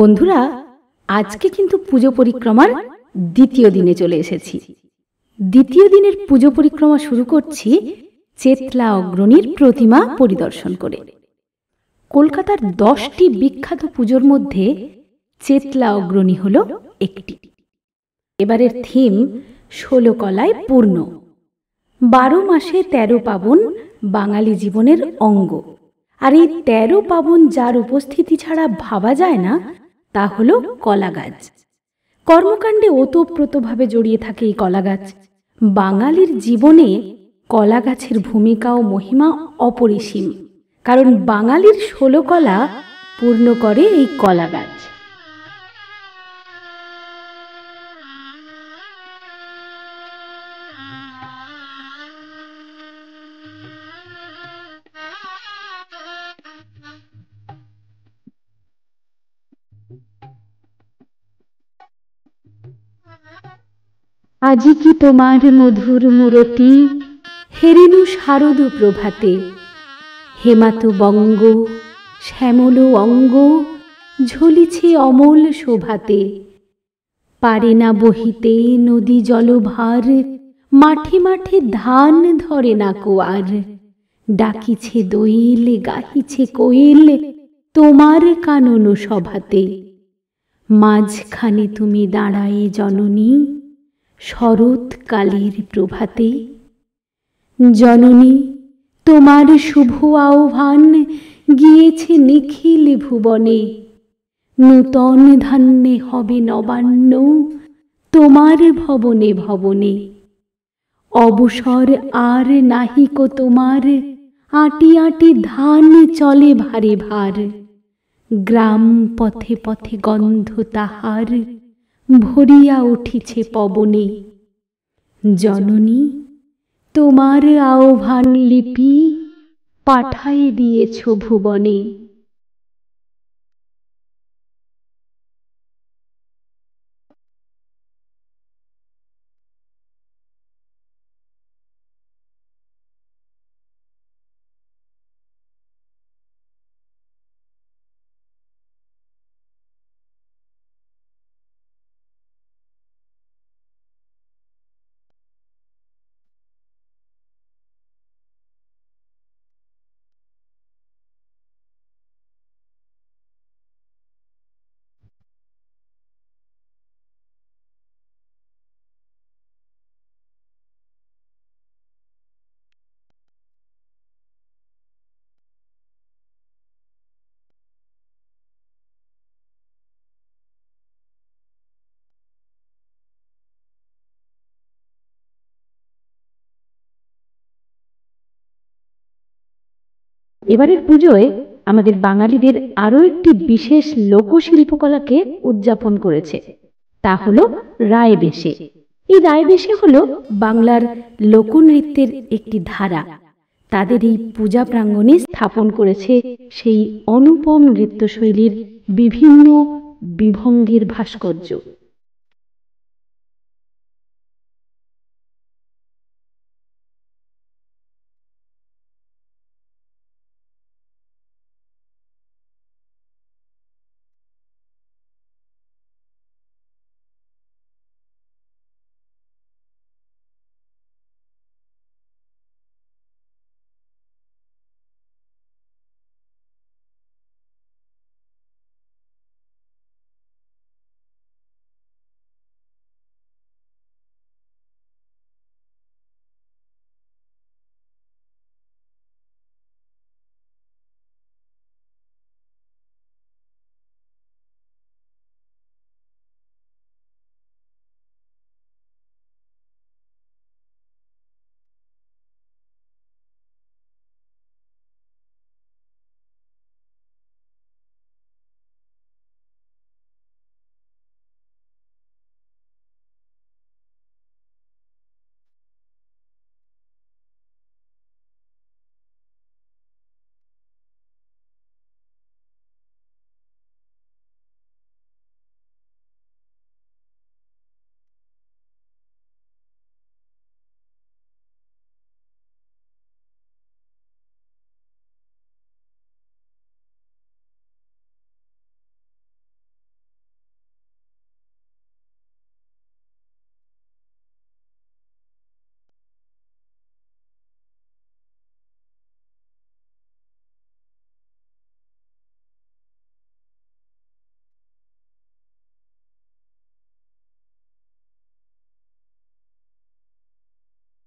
বন্ধুরা আজকে কিন্তু পুজো পরিক্রমার দ্বিতীয় দিনে চলে এসেছি দ্বিতীয় দিনের পুজো পরিক্রমা শুরু করছি চেতলা অগ্রণীর প্রতিমা পরিদর্শন করে কলকাতার দশটি বিখ্যাত পুজোর মধ্যে চেতলা অগ্রণী হল একটি এবারের থিম ষোলো কলায় পূর্ণ বারো মাসে তেরো পাবন বাঙালি জীবনের অঙ্গ আর এই তেরো পাবন যার উপস্থিতি ছাড়া ভাবা যায় না তা হল কলা গাছ কর্মকাণ্ডে ওতপ্রোতভাবে জড়িয়ে থাকে এই কলা গাছ বাঙালির জীবনে কলা গাছের ভূমিকা ও মহিমা অপরিসীম কারণ বাঙালির ষোলো কলা পূর্ণ করে এই কলা গাছ আজি কি তোমার মধুর মূরতি হেরিনু শারদ প্রভাতে হেমাত বঙ্গ শ্যামল অঙ্গ ঝলিছে অমল শোভাতে পারে না বহিতে নদী জলভার মাঠে মাঠে ধান ধরে না কোয়ার ডাকিছে দইল গাহিছে কোয়েল তোমার কাননু সভাতে মাঝখানে তুমি দাঁড়ায়ে জননী শরৎকালের প্রভাতে জননী তোমার শুভ আহ্বান গিয়েছে নিখিল ভুবনে নূতন ধান্যে হবে নবান্ন তোমার ভবনে ভবনে অবসর আর নাহিক তোমার আটি আটি ধান চলে ভারে ভার গ্রাম পথে পথে গন্ধ তাহার ভরিয়া উঠিছে পবনে জননী তোমার আহ্বান লিপি পাঠাই দিয়েছ ভুবনে এবারের পুজোয় আমাদের বাঙালিদের আরও একটি বিশেষ লোকশিল্পকলাকে উদযাপন করেছে তা হল রায়বেশে এই রায়বেশে হল বাংলার লোকনৃত্যের একটি ধারা তাদের এই পূজা প্রাঙ্গণে স্থাপন করেছে সেই অনুপম নৃত্যশৈলীর বিভিন্ন বিভঙ্গের ভাস্কর্য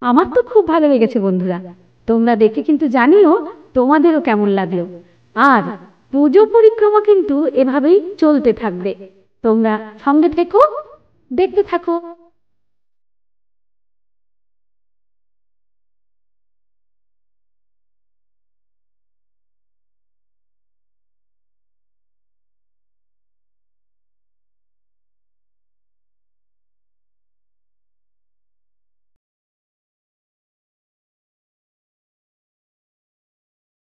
আমার তো খুব ভালো লেগেছে বন্ধুরা তোমরা দেখে কিন্তু জানিও তোমাদেরও কেমন লাগলো আর পুজো পরিক্রমা কিন্তু এভাবেই চলতে থাকবে তোমরা সঙ্গে থেকো দেখতে থাকো